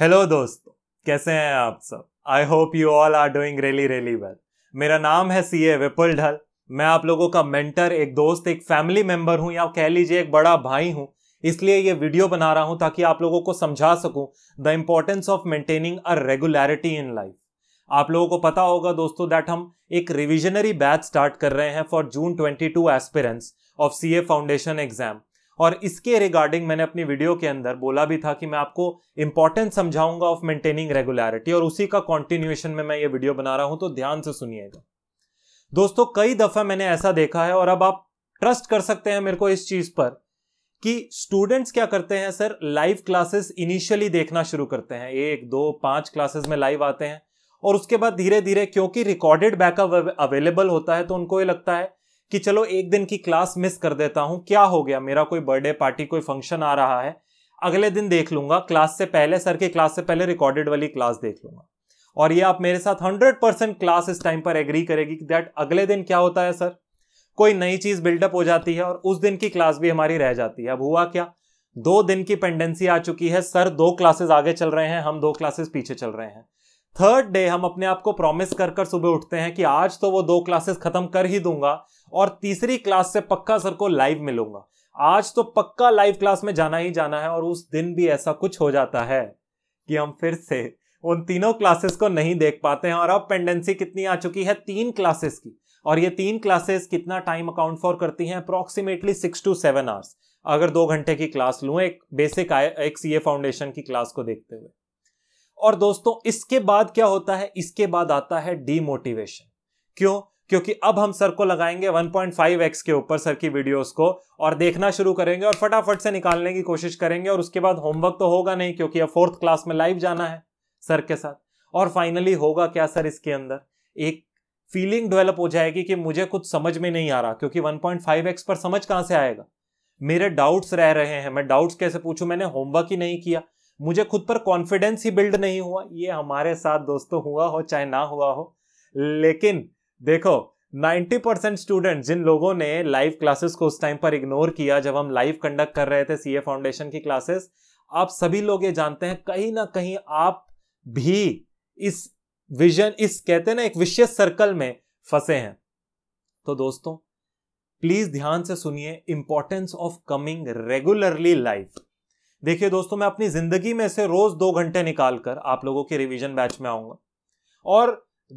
Hello दोस्तों कैसे हैं आप सब I hope you all are doing really really well मेरा नाम है सी ए विपुल ढल मैं आप लोगों का मेंटर एक दोस्त एक फैमिली मेंबर हूं या कह लीजिए एक बड़ा भाई हूं इसलिए ये वीडियो बना रहा हूं ताकि आप लोगों को समझा सकूं the importance of maintaining a regularity in life आप लोगों को पता होगा दोस्तों दैट हम एक रिविजनरी बैच स्टार्ट कर रहे हैं for June twenty two of C foundation exam और इसके रिगार्डिंग मैंने अपनी वीडियो के अंदर बोला भी था कि मैं आपको इंपॉर्टेंस समझाऊंगा ऑफ मेंटेनिंग रेगुलरिटी और उसी का कॉन्टिन्यूएशन में मैं ये वीडियो बना रहा हूं तो ध्यान से सुनिएगा दोस्तों कई दफा मैंने ऐसा देखा है और अब आप ट्रस्ट कर सकते हैं मेरे को इस चीज पर कि स्टूडेंट्स क्या करते हैं सर लाइव क्लासेस इनिशियली देखना शुरू करते हैं एक दो पांच क्लासेस में लाइव आते हैं और उसके बाद धीरे धीरे क्योंकि रिकॉर्डेड बैकअप अवेलेबल होता है तो उनको ये लगता है कि चलो एक दिन की क्लास मिस कर देता हूं क्या हो गया मेरा कोई बर्थडे पार्टी कोई फंक्शन आ रहा है अगले दिन देख लूंगा क्लास से पहले सर की क्लास से पहले रिकॉर्डेड वाली क्लास देख लूंगा और ये आप मेरे साथ हंड्रेड परसेंट क्लास इस टाइम पर एग्री करेगी कि दैट अगले दिन क्या होता है सर कोई नई चीज बिल्डअप हो जाती है और उस दिन की क्लास भी हमारी रह जाती है अब हुआ क्या दो दिन की पेंडेंसी आ चुकी है सर दो क्लासेस आगे चल रहे हैं हम दो क्लासेस पीछे चल रहे हैं थर्ड डे हम अपने आप को प्रॉमिस कर कर सुबह उठते हैं कि आज तो वो दो क्लासेस खत्म कर ही दूंगा और तीसरी क्लास से पक्का सर को लाइव मिलूंगा आज तो पक्का लाइव क्लास में जाना ही जाना है और उस दिन भी ऐसा कुछ हो जाता है कि हम फिर से उन तीनों क्लासेस को नहीं देख पाते हैं और अब पेंडेंसी कितनी आ चुकी है तीन क्लासेस की और ये तीन क्लासेस कितना टाइम अकाउंट फॉर करती हैं approximately six to seven hours अगर दो घंटे की क्लास लूँ एक बेसिक एक सी फाउंडेशन की क्लास को देखते हुए और दोस्तों इसके बाद क्या होता है इसके बाद आता है डीमोटिवेशन क्यों क्योंकि अब हम सर को लगाएंगे 1.5x के ऊपर सर की वीडियोस को और देखना शुरू करेंगे और फटाफट से निकालने की कोशिश करेंगे और उसके बाद होमवर्क तो होगा नहीं क्योंकि अब फोर्थ क्लास में लाइव जाना है सर के साथ और फाइनली होगा क्या सर इसके अंदर एक फीलिंग डेवलप हो जाएगी कि मुझे कुछ समझ में नहीं आ रहा क्योंकि 1.5x पर समझ कहां से आएगा मेरे डाउट्स रह रहे हैं मैं डाउट्स कैसे पूछूं मैंने होमवर्क ही नहीं किया मुझे खुद पर कॉन्फिडेंस ही बिल्ड नहीं हुआ ये हमारे साथ दोस्तों हुआ हो चाहे ना हुआ हो लेकिन देखो 90 परसेंट स्टूडेंट जिन लोगों ने लाइव क्लासेस को उस टाइम पर इग्नोर किया जब हम लाइव कंडक्ट कर रहे थे सी फाउंडेशन की क्लासेस आप सभी लोग ये जानते हैं कहीं ना कहीं आप भी इस विजन इस कहते ना एक विशेष सर्कल में फंसे हैं तो दोस्तों प्लीज ध्यान से सुनिए importance of coming regularly life देखिए दोस्तों मैं अपनी जिंदगी में से रोज दो घंटे निकालकर आप लोगों के रिवीजन बैच में आऊंगा और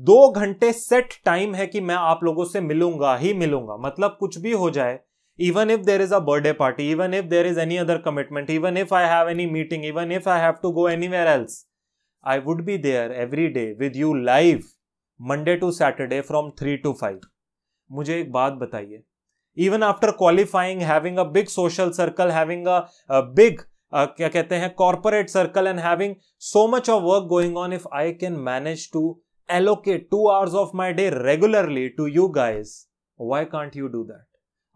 दो घंटे सेट टाइम है कि मैं आप लोगों से मिलूंगा ही मिलूंगा मतलब कुछ भी हो जाए even if there is a birthday party even if there is any other commitment even if I have any meeting even if I have to go anywhere else I would be there every day with you live Monday to Saturday from three to five मुझे एक बात बताइए even after qualifying having a big social circle having a big क्या कहते हैं corporate circle and having so much of work going on if I can manage to allocate two hours of my day regularly to you guys why can't you do that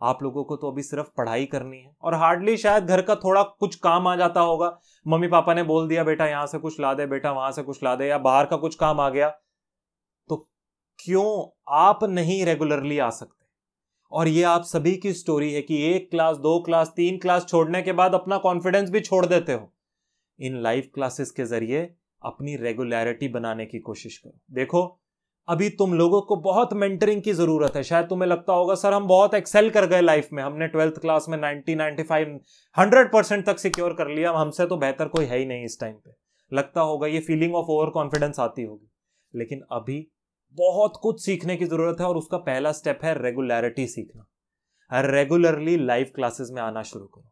आप लोगों को तो अभी सिर्फ पढ़ाई करनी है और हार्डली शायद घर का थोड़ा कुछ काम आ जाता होगा मम्मी पापा ने बोल दिया बेटा यहां से कुछ ला दे बेटा वहां से कुछ ला दे या बाहर का कुछ काम आ गया तो क्यों आप नहीं रेगुलरली आ सकते और ये आप सभी की स्टोरी है कि एक क्लास दो क्लास तीन क्लास छोड़ने के बाद अपना कॉन्फिडेंस भी छोड़ देते हो इन लाइव क्लासेस के जरिए अपनी रेगुलरिटी बनाने की कोशिश करो देखो अभी तुम लोगों को बहुत मेंटरिंग की जरूरत है शायद तुम्हें लगता होगा सर हम बहुत एक्सेल कर गए लाइफ में हमने ट्वेल्थ क्लास में ninety ninety five hundred percent तक सिक्योर कर लिया हमसे तो बेहतर कोई है ही नहीं इस टाइम पे लगता होगा ये फीलिंग ऑफ ओवर कॉन्फिडेंस आती होगी लेकिन अभी बहुत कुछ सीखने की ज़रूरत है और उसका पहला स्टेप है रेगुलरिटी सीखना रेगुलरली लाइव क्लासेस में आना शुरू करो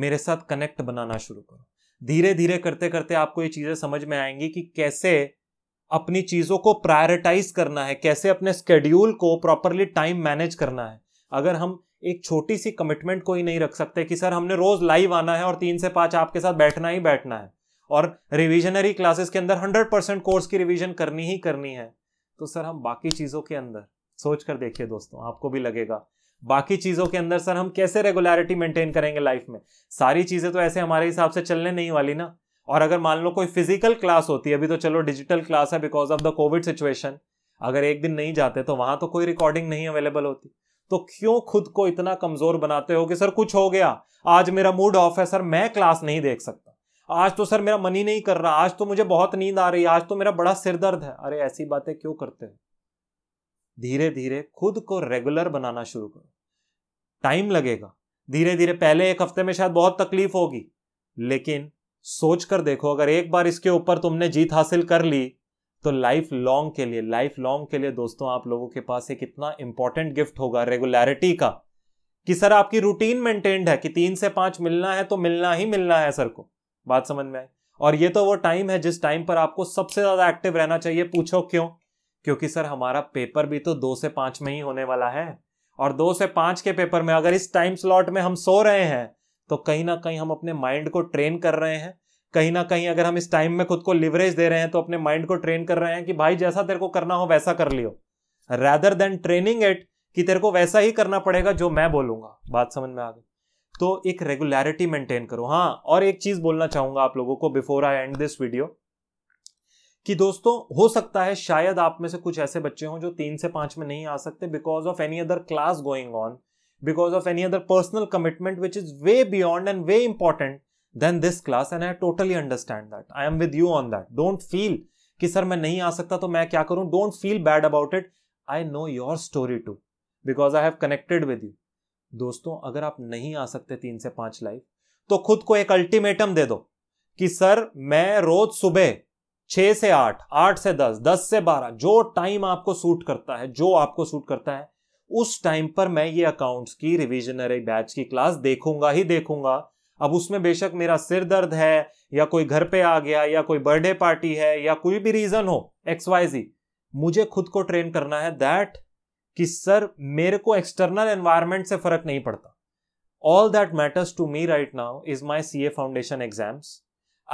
मेरे साथ कनेक्ट बनाना शुरू करो धीरे धीरे करते करते आपको ये चीज़ें समझ में आएंगी कि कैसे अपनी चीज़ों को प्रायोरिटाइज करना है कैसे अपने स्केड्यूल को प्रॉपरली टाइम मैनेज करना है अगर हम एक छोटी सी कमिटमेंट को ही नहीं रख सकते कि सर हमने रोज लाइव आना है और तीन से पांच आपके साथ बैठना ही बैठना है और रिविजनरी क्लासेस के अंदर हंड्रेड परसेंट कोर्स की रिविजन करनी ही करनी है तो सर हम बाकी चीज़ों के अंदर सोच कर देखिए दोस्तों आपको भी लगेगा बाकी चीज़ों के अंदर सर हम कैसे रेगुलरिटी मेंटेन करेंगे लाइफ में सारी चीज़ें तो ऐसे हमारे हिसाब से चलने नहीं वाली ना और अगर मान लो कोई फिजिकल क्लास होती है अभी तो चलो डिजिटल क्लास है because of the covid situation अगर एक दिन नहीं जाते तो वहां तो कोई रिकॉर्डिंग नहीं अवेलेबल होती तो क्यों खुद को इतना कमजोर बनाते हो कि सर कुछ हो गया आज मेरा मूड ऑफ है सर मैं क्लास नहीं देख सकता आज तो सर मेरा मन ही नहीं कर रहा आज तो मुझे बहुत नींद आ रही है आज तो मेरा बड़ा सिर दर्द है अरे ऐसी बातें क्यों करते हो धीरे धीरे खुद को रेगुलर बनाना शुरू करो टाइम लगेगा धीरे धीरे पहले एक हफ्ते में शायद बहुत तकलीफ होगी लेकिन सोच कर देखो अगर एक बार इसके ऊपर तुमने जीत हासिल कर ली तो लाइफ लॉन्ग के लिए लाइफ लॉन्ग के लिए दोस्तों आप लोगों के पास एक इतना इंपॉर्टेंट गिफ्ट होगा रेगुलरिटी का कि सर आपकी रूटीन मेंटेन्ड है कि तीन से पांच मिलना है तो मिलना ही मिलना है सर को बात समझ में आई और ये तो वो टाइम है जिस टाइम पर आपको सबसे ज्यादा एक्टिव रहना चाहिए पूछो क्यों क्योंकि सर हमारा पेपर भी तो दो से पांच में ही होने वाला है और दो से पांच के पेपर में अगर इस टाइम स्लॉट में हम सो रहे हैं तो कहीं ना कहीं हम अपने माइंड को ट्रेन कर रहे हैं कहीं ना कहीं अगर हम इस टाइम में खुद को लिवरेज दे रहे हैं तो अपने माइंड को ट्रेन कर रहे हैं कि भाई जैसा तेरे को करना हो वैसा कर लियो रैदर देन ट्रेनिंग इट कि तेरे को वैसा ही करना पड़ेगा जो मैं बोलूंगा बात समझ में आ गई तो एक रेगुलरिटी मेंटेन करो हाँ और एक चीज बोलना चाहूंगा आप लोगों को before I end this video कि दोस्तों हो सकता है शायद आप में से कुछ ऐसे बच्चे हों जो तीन से पांच में नहीं आ सकते because of any other class going on because of any other personal commitment which is way beyond and way important than this class and I totally understand that I am with you on that don't feel कि sir मैं नहीं आ सकता तो मैं क्या करूं don't feel bad about it I know your story too because I have connected with you दोस्तों अगर आप नहीं आ सकते तीन से पांच लाइव तो खुद को एक अल्टीमेटम दे दो कि सर मैं रोज सुबह छह से आठ आठ से दस दस से बारह जो टाइम आपको सूट करता है जो आपको सूट करता है उस टाइम पर मैं ये अकाउंट्स की रिविजनरी बैच की क्लास देखूंगा ही देखूंगा अब उसमें बेशक मेरा सिर दर्द है या कोई घर पे आ गया या कोई बर्थडे पार्टी है या कोई भी रीजन हो एक्स वाई जी मुझे खुद को ट्रेन करना है दैट कि सर मेरे को एक्सटर्नल एनवायरमेंट से फर्क नहीं पड़ता all that matters to me right now is my C A foundation exams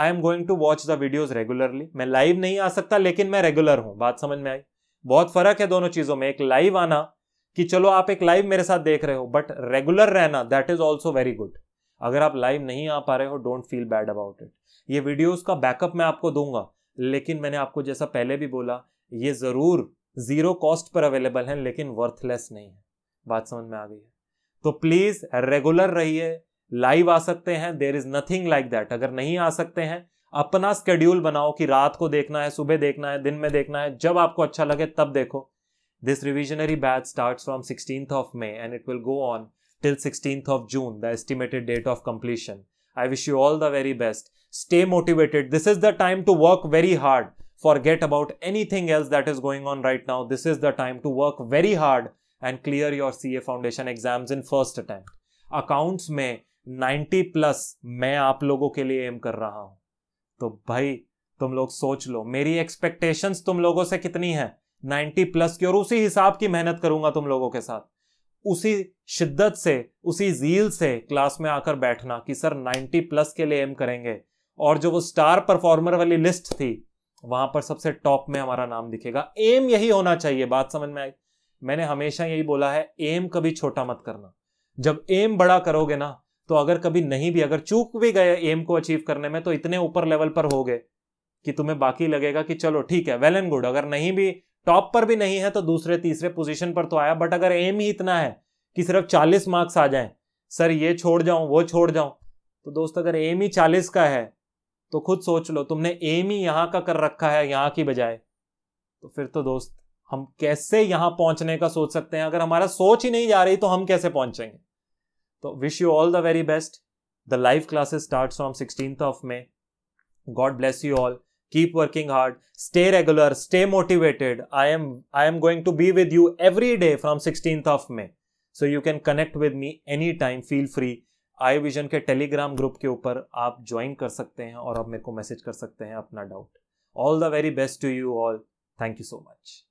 I am going to watch the videos regularly मैं लाइव नहीं आ सकता लेकिन मैं रेगुलर हूं बात समझ में आई बहुत फर्क है दोनों चीजों में एक लाइव आना कि चलो आप एक लाइव मेरे साथ देख रहे हो बट रेगुलर रहना that is also very good अगर आप लाइव नहीं आ पा रहे हो don't feel bad about it ये वीडियोज का बैकअप मैं आपको दूंगा लेकिन मैंने आपको जैसा पहले भी बोला ये ज़रूर जीरो कॉस्ट पर अवेलेबल हैं लेकिन वर्थलेस नहीं है बात समझ में आ गई है तो प्लीज रेगुलर रहिए लाइव आ सकते हैं there is nothing like that अगर नहीं आ सकते हैं अपना स्केड्यूल बनाओ कि रात को देखना है सुबह देखना है दिन में देखना है जब आपको अच्छा लगे तब देखो this revisionary batch start from sixteen of May and it will go on till sixteen of June the estimated date of completion I wish you all the very best stay motivated this is the time to work very hard forget about anything else that is going on right now. This is the time to work very hard and clear your CA foundation exams in first attempt accounts में 90 plus मैं आप लोगों के लिए M कर रहा हूं तो भाई तुम लोग सोच लो मेरी एक्सपेक्टेशंस तुम लोगों से कितनी है 90 प्लस की और उसी हिसाब की मेहनत करूंगा तुम लोगों के साथ उसी शिद्दत से उसी जील से क्लास में आकर बैठना कि सर 90 प्लस के लिए एम करेंगे और जो वो स्टार परफॉर्मर वाली लिस्ट थी वहां पर सबसे टॉप में हमारा नाम दिखेगा एम यही होना चाहिए बात समझ में आई मैंने हमेशा यही बोला है एम कभी छोटा मत करना जब एम बड़ा करोगे ना तो अगर कभी नहीं भी अगर चूक भी गए एम को अचीव करने में तो इतने ऊपर लेवल पर हो गए कि तुम्हें बाकी लगेगा कि चलो ठीक है वेल एंड गुड अगर नहीं भी टॉप पर भी नहीं है तो दूसरे तीसरे पोजीशन पर तो आया बट अगर एम ही इतना है कि सिर्फ चालीस मार्क्स आ जाए सर ये छोड़ जाऊं वो छोड़ जाऊं तो दोस्त अगर एम ही चालीस का है तो खुद सोच लो तुमने एम ही यहां का कर रखा है यहां की बजाय तो फिर तो दोस्त हम कैसे यहां पहुंचने का सोच सकते हैं अगर हमारा सोच ही नहीं जा रही तो हम कैसे पहुंचेंगे तो wish you all the very best the live classes start from sixteen of May God bless you all keep working hard stay regular stay motivated I am I am going to be with you every day from sixteen of May so you can connect with me any time feel free I vision के Telegram group के ऊपर आप join कर सकते हैं और आप मेरे को मैसेज कर सकते हैं अपना doubt all the very best to you all thank you so much